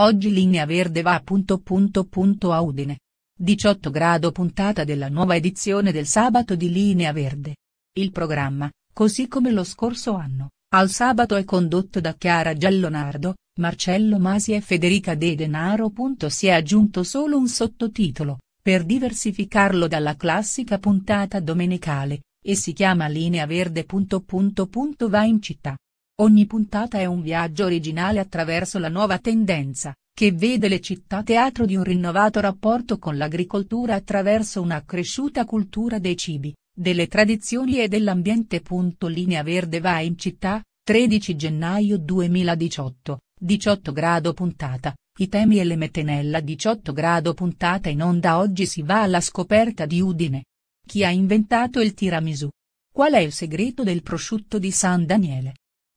Oggi linea verde va a punto punto punto a Udine. 18 grado puntata della nuova edizione del sabato di Linea Verde. Il programma, così come lo scorso anno, al sabato è condotto da Chiara Giallonardo, Marcello Masi e Federica De Denaro. Si è aggiunto solo un sottotitolo, per diversificarlo dalla classica puntata domenicale, e si chiama Linea Verde. Punto punto punto Va in città. Ogni puntata è un viaggio originale attraverso la nuova tendenza, che vede le città teatro di un rinnovato rapporto con l'agricoltura attraverso una cresciuta cultura dei cibi, delle tradizioni e dell'ambiente. Linea Verde va in città, 13 gennaio 2018, 18 grado puntata, i temi e le metenella 18 grado puntata in onda oggi si va alla scoperta di Udine. Chi ha inventato il tiramisù? Qual è il segreto del prosciutto di San Daniele?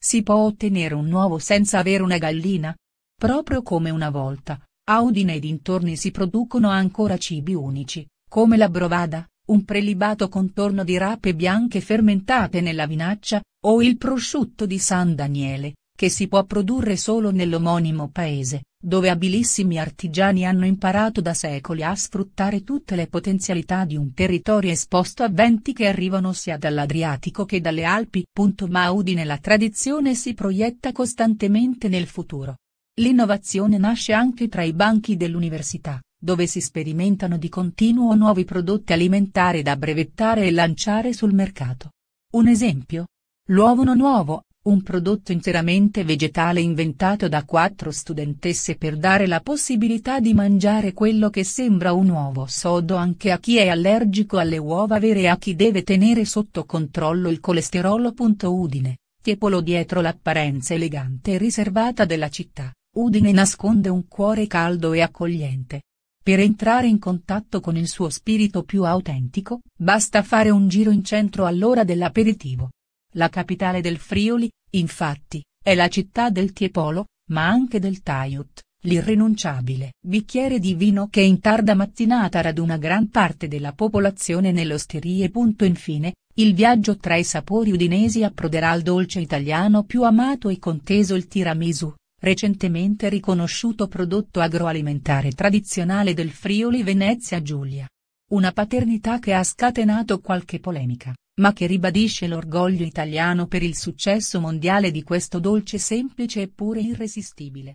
Si può ottenere un uovo senza avere una gallina? Proprio come una volta, a Udine e dintorni si producono ancora cibi unici, come la brovada, un prelibato contorno di rape bianche fermentate nella vinaccia, o il prosciutto di San Daniele, che si può produrre solo nell'omonimo paese, dove abilissimi artigiani hanno imparato da secoli a sfruttare tutte le potenzialità di un territorio esposto a venti che arrivano sia dall'Adriatico che dalle Alpi. Ma Udine la tradizione si proietta costantemente nel futuro. L'innovazione nasce anche tra i banchi dell'università, dove si sperimentano di continuo nuovi prodotti alimentari da brevettare e lanciare sul mercato. Un esempio? L'uovo non nuovo, un prodotto interamente vegetale inventato da quattro studentesse per dare la possibilità di mangiare quello che sembra un uovo sodo anche a chi è allergico alle uova vere e a chi deve tenere sotto controllo il colesterolo. Udine, Tiepolo dietro l'apparenza elegante e riservata della città, Udine nasconde un cuore caldo e accogliente. Per entrare in contatto con il suo spirito più autentico, basta fare un giro in centro all'ora dell'aperitivo la capitale del Friuli, infatti, è la città del Tiepolo, ma anche del Taiut, l'irrinunciabile bicchiere di vino che in tarda mattinata raduna gran parte della popolazione nell'osterie. Infine, il viaggio tra i sapori udinesi approderà al dolce italiano più amato e conteso il tiramisu, recentemente riconosciuto prodotto agroalimentare tradizionale del Friuli Venezia Giulia. Una paternità che ha scatenato qualche polemica ma che ribadisce l'orgoglio italiano per il successo mondiale di questo dolce semplice eppure irresistibile,